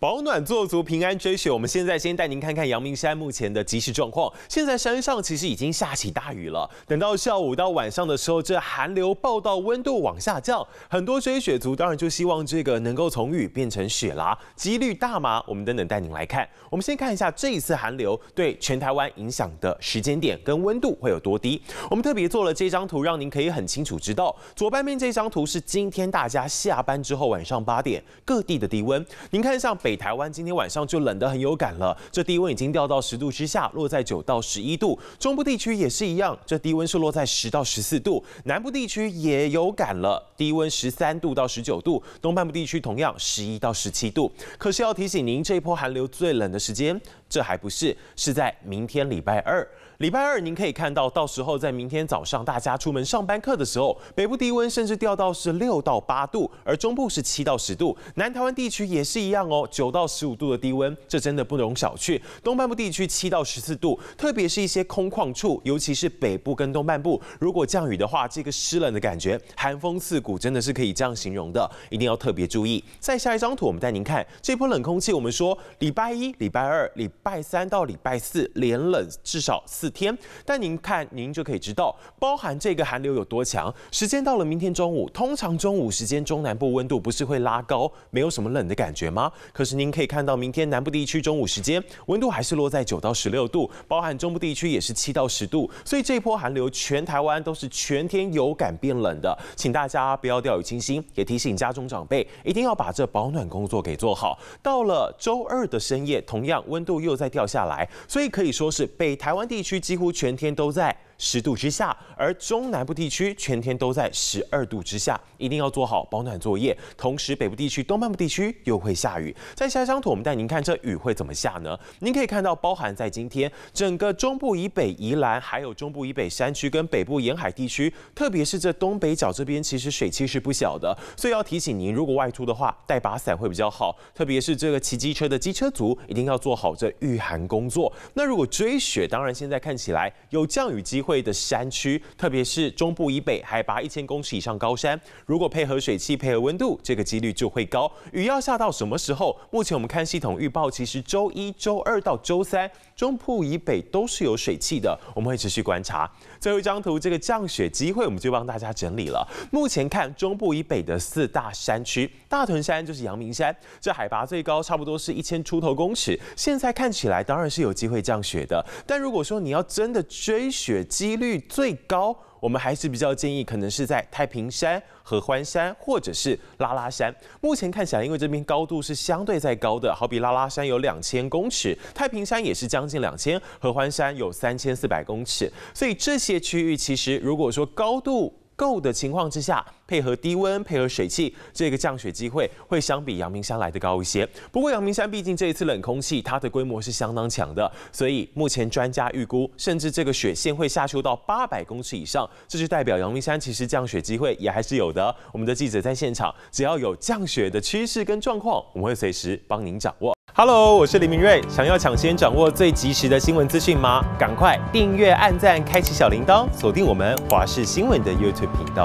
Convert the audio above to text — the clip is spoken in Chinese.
保暖做足，平安追雪。我们现在先带您看看阳明山目前的即时状况。现在山上其实已经下起大雨了。等到下午到晚上的时候，这寒流报道温度往下降，很多追雪族当然就希望这个能够从雨变成雪啦，几率大吗？我们等等带您来看。我们先看一下这一次寒流对全台湾影响的时间点跟温度会有多低。我们特别做了这张图，让您可以很清楚知道。左半边这张图是今天大家下班之后晚上八点各地的低温。您看，像北北台湾今天晚上就冷得很有感了，这低温已经掉到十度之下，落在九到十一度。中部地区也是一样，这低温是落在十到十四度。南部地区也有感了，低温十三度到十九度。东半部地区同样十一到十七度。可是要提醒您，这一波寒流最冷的时间，这还不是，是在明天礼拜二。礼拜二，您可以看到，到时候在明天早上，大家出门上班课的时候，北部低温甚至掉到是六到八度，而中部是七到十度，南台湾地区也是一样哦，九到十五度的低温，这真的不容小觑。东半部地区七到十四度，特别是一些空旷处，尤其是北部跟东半部，如果降雨的话，这个湿冷的感觉，寒风刺骨，真的是可以这样形容的，一定要特别注意。再下一张图，我们带您看这波冷空气，我们说礼拜一、礼拜二、礼拜三到礼拜四连冷至少四。天，但您看，您就可以知道，包含这个寒流有多强。时间到了明天中午，通常中午时间中南部温度不是会拉高，没有什么冷的感觉吗？可是您可以看到，明天南部地区中午时间温度还是落在九到十六度，包含中部地区也是七到十度。所以这一波寒流，全台湾都是全天有感变冷的，请大家不要掉以轻心，也提醒家中长辈一定要把这保暖工作给做好。到了周二的深夜，同样温度又在掉下来，所以可以说是北台湾地区。几乎全天都在。十度之下，而中南部地区全天都在十二度之下，一定要做好保暖作业。同时，北部地区、东半部地区又会下雨。再下一张图，我们带您看这雨会怎么下呢？您可以看到，包含在今天整个中部以北、宜兰，还有中部以北山区跟北部沿海地区，特别是这东北角这边，其实水汽是不小的。所以要提醒您，如果外出的话，带把伞会比较好。特别是这个骑机车的机车族，一定要做好这御寒工作。那如果追雪，当然现在看起来有降雨机会。会的山区，特别是中部以北海拔一千公尺以上高山，如果配合水汽配合温度，这个几率就会高。雨要下到什么时候？目前我们看系统预报，其实周一周二到周三中部以北都是有水汽的，我们会持续观察。最后一张图，这个降雪机会我们就帮大家整理了。目前看中部以北的四大山区，大屯山就是阳明山，这海拔最高，差不多是一千出头公尺。现在看起来当然是有机会降雪的，但如果说你要真的追雪，几率最高，我们还是比较建议，可能是在太平山、合欢山或者是拉拉山。目前看起来，因为这边高度是相对在高的，好比拉拉山有两千公尺，太平山也是将近两千，合欢山有三千四百公尺，所以这些区域其实如果说高度。够的情况之下，配合低温，配合水汽，这个降雪机会会相比阳明山来的高一些。不过阳明山毕竟这一次冷空气它的规模是相当强的，所以目前专家预估，甚至这个雪线会下修到八百公尺以上，这就代表阳明山其实降雪机会也还是有的。我们的记者在现场，只要有降雪的趋势跟状况，我们会随时帮您掌握。Hello，我是李明瑞。想要抢先掌握最及时的新闻资讯吗？赶快订阅、按赞、开启小铃铛，锁定我们华视新闻的 YouTube 频道。